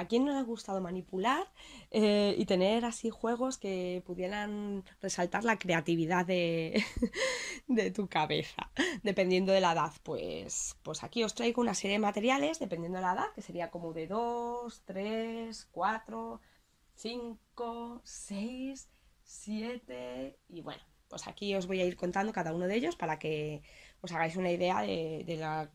¿A quién no le ha gustado manipular eh, y tener así juegos que pudieran resaltar la creatividad de, de, tu cabeza? Dependiendo de la edad, pues, pues aquí os traigo una serie de materiales, dependiendo de la edad, que sería como de 2, 3, 4, 5, 6, 7 y bueno, pues aquí os voy a ir contando cada uno de ellos para que os hagáis una idea de,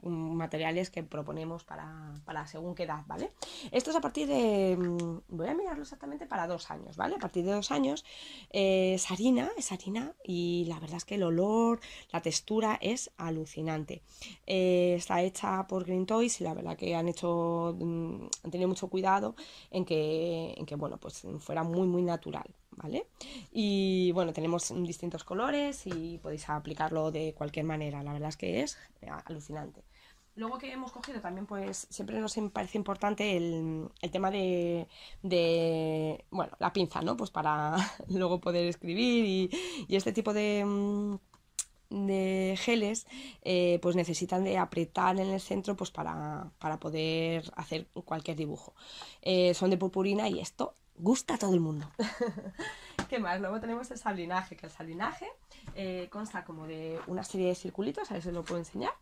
los mm, materiales que proponemos para, según qué edad, ¿vale? Esto es a partir de, mm, voy a mirarlo exactamente para dos años, ¿vale? A partir de dos años eh, es harina, es harina y la verdad es que el olor, la textura es alucinante. Eh, está hecha por Green Toys y la verdad que han hecho, mm, han tenido mucho cuidado en que, en que bueno, pues fuera muy, muy natural. ¿vale? Y bueno, tenemos distintos colores y podéis aplicarlo de cualquier manera, la verdad es que es eh, alucinante. Luego que hemos cogido también, pues siempre nos em, parece importante el, tema de, bueno, la pinza, ¿no? Pues para luego poder escribir y, este tipo de mm, de geles eh, pues necesitan de apretar en el centro pues para, para poder hacer cualquier dibujo eh, son de purpurina y esto gusta a todo el mundo. ¿Qué más? Luego tenemos el salinaje que el salinaje eh, consta como de una serie de circulitos, a ver si os lo puedo enseñar.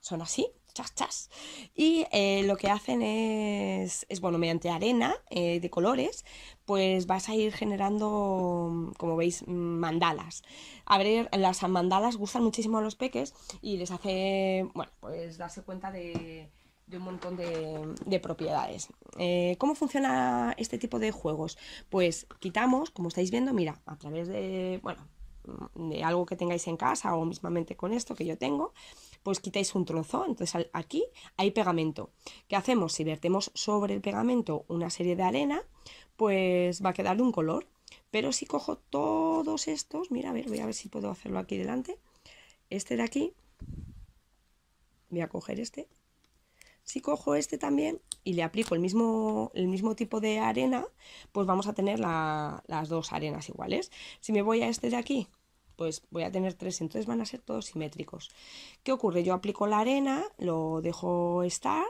Son así, chas, chas. Y eh, lo que hacen es, es bueno, mediante arena eh, de colores, pues vas a ir generando, como veis, mandalas. A ver, las mandalas gustan muchísimo a los peques y les hace, bueno, pues darse cuenta de de un montón de, propiedades. Eh, ¿Cómo funciona este tipo de juegos? Pues quitamos, como estáis viendo, mira, a través de, bueno, de algo que tengáis en casa o mismamente con esto que yo tengo, pues quitáis un trozo. Entonces aquí hay pegamento. ¿Qué hacemos? Si vertemos sobre el pegamento una serie de arena, pues va a quedar un color. Pero si cojo todos estos, mira, a ver, voy a ver si puedo hacerlo aquí delante. Este de aquí, voy a coger este si cojo este también y le aplico el mismo, el mismo tipo de arena, pues vamos a tener las dos arenas iguales. Si me voy a este de aquí, pues voy a tener tres, entonces van a ser todos simétricos. ¿Qué ocurre? Yo aplico la arena, lo dejo estar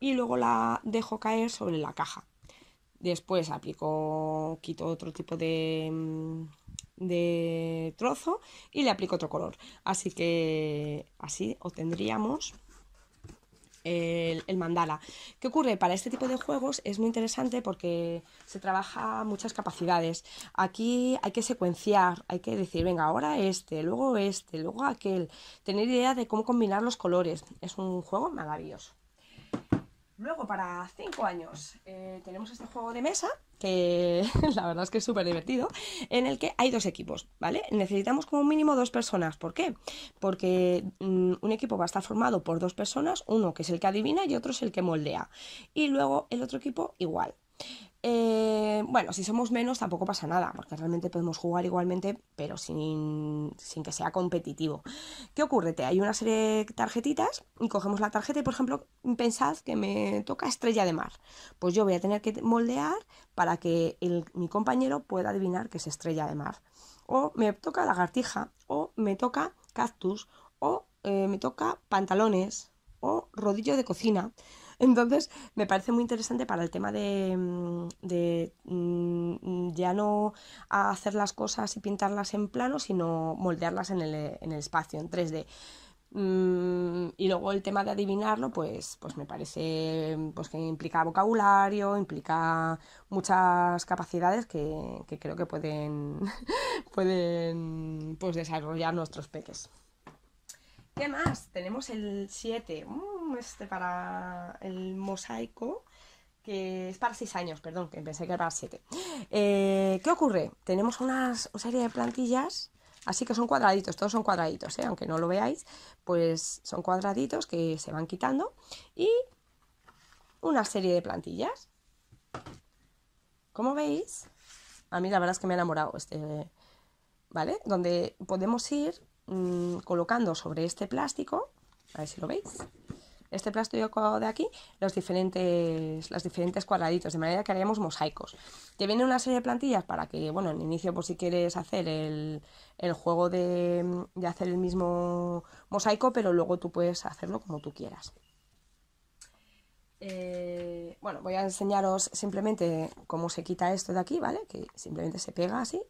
y luego la dejo caer sobre la caja. Después aplico, quito otro tipo de, mm, de trozo y le aplico otro color. Así que así obtendríamos el, mandala. ¿Qué ocurre? Para este tipo de juegos es muy interesante porque se trabaja muchas capacidades. Aquí hay que secuenciar, hay que decir, venga, ahora este, luego este, luego aquel, tener idea de cómo combinar los colores. Es un juego maravilloso. Luego, para cinco años, eh, tenemos este juego de mesa, que la verdad es que es súper divertido, en el que hay dos equipos, ¿vale? Necesitamos como mínimo dos personas. ¿Por qué? Porque mm, un equipo va a estar formado por dos personas, uno que es el que adivina y otro es el que moldea. Y luego el otro equipo igual. Eh, bueno, si somos menos tampoco pasa nada, porque realmente podemos jugar igualmente, pero sin, que sea competitivo. ¿Qué ocurre? Te hay una serie de tarjetitas y cogemos la tarjeta y, por ejemplo, pensad que me toca estrella de mar. Pues yo voy a tener que moldear para que mi compañero pueda adivinar que es estrella de mar. O me toca lagartija, o me toca cactus, o eh, me toca pantalones, o rodillo de cocina. Entonces, me parece muy interesante para el tema de, mm, mm, ya no hacer las cosas y pintarlas en plano, sino moldearlas en el, eh, en el espacio, en 3D mm, y luego el tema de adivinarlo, pues, pues me parece pues que implica vocabulario, implica muchas capacidades que, que creo que pueden, pueden pues, desarrollar nuestros peques. ¿Qué más? Tenemos el 7, mm, este para el mosaico, que es para 6 años, perdón, que pensé que era para 7. Eh, ¿Qué ocurre? Tenemos una serie de plantillas, así que son cuadraditos, todos son cuadraditos, ¿eh? aunque no lo veáis, pues son cuadraditos que se van quitando y una serie de plantillas. Como veis, a mí la verdad es que me ha enamorado este, ¿vale? Donde podemos ir Mm, colocando sobre este plástico, a ver si lo veis, este plástico de aquí, los diferentes, diferentes cuadraditos, de manera que haríamos mosaicos. Te viene una serie de plantillas para que, bueno, en inicio por si quieres hacer el, juego mm, de, hacer el mismo mosaico, pero luego tú puedes hacerlo como tú quieras. Eh, bueno, voy a enseñaros simplemente cómo se quita esto de aquí, ¿vale? Que simplemente se pega así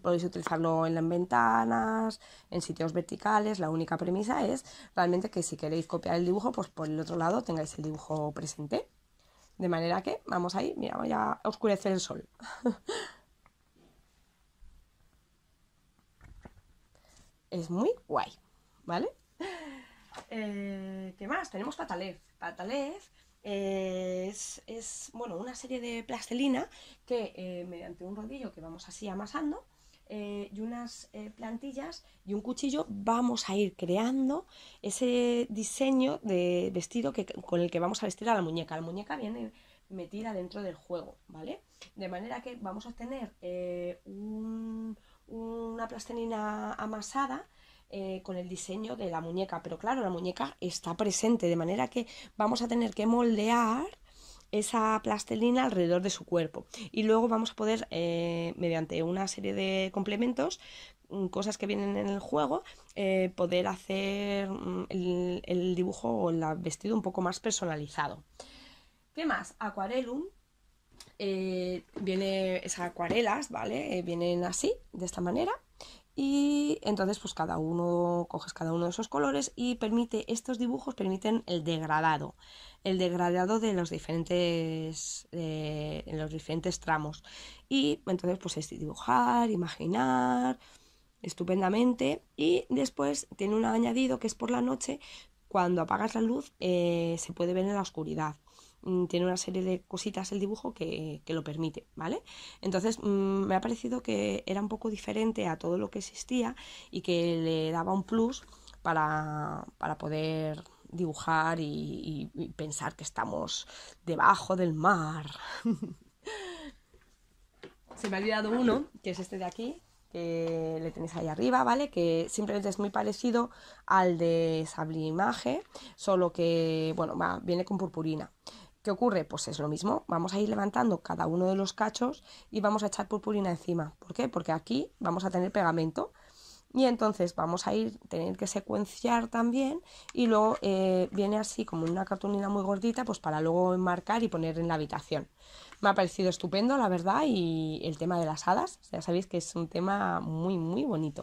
podéis utilizarlo en las ventanas, en sitios verticales. La única premisa es realmente que si queréis copiar el dibujo, pues por el otro lado tengáis el dibujo presente. De manera que, vamos ahí, mira, voy a oscurecer el sol. es muy guay, ¿vale? Eh, ¿Qué más? Tenemos Patalef. Patalef es, bueno, una serie de plastilina que eh, mediante un rodillo que vamos así amasando, eh, y unas eh, plantillas y un cuchillo vamos a ir creando ese diseño de vestido que, con el que vamos a vestir a la muñeca. La muñeca viene metida dentro del juego, ¿vale? De manera que vamos a tener eh, una plastelina amasada con el diseño de la muñeca, pero claro, la muñeca está presente, de manera que vamos a tener que moldear esa plastelina alrededor de su cuerpo. Y luego vamos a poder, eh, mediante una serie de complementos, mm, cosas que vienen en el juego, eh, poder hacer mm, el, dibujo o el vestido un poco más personalizado. ¿Qué más? Aquarelum. Eh, viene esas acuarelas, ¿vale? vienen así, de esta manera. Y entonces pues cada uno coges cada uno de esos colores y permite, estos dibujos permiten el degradado, el degradado de los diferentes, eh, en los diferentes tramos. Y entonces pues es dibujar, imaginar, estupendamente. Y después tiene un añadido que es por la noche, cuando apagas la luz eh, se puede ver en la oscuridad. Mm, tiene una serie de cositas el dibujo que, lo permite, ¿vale? Entonces mm, me ha parecido que era un poco diferente a todo lo que existía y que le daba un plus para, poder dibujar y, pensar que estamos debajo del mar. Se me ha olvidado uno, que es este de aquí, que le tenéis ahí arriba, ¿vale? Que simplemente es muy parecido al de Sablimaje, solo que, bueno, va, viene con purpurina. ¿Qué ocurre? Pues es lo mismo, vamos a ir levantando cada uno de los cachos y vamos a echar purpurina encima. ¿Por qué? Porque aquí vamos a tener pegamento y entonces vamos a ir, tener que secuenciar también y luego eh, viene así como una cartulina muy gordita pues para luego enmarcar y poner en la habitación. Me ha parecido estupendo la verdad y el tema de las hadas, ya sabéis que es un tema muy muy bonito.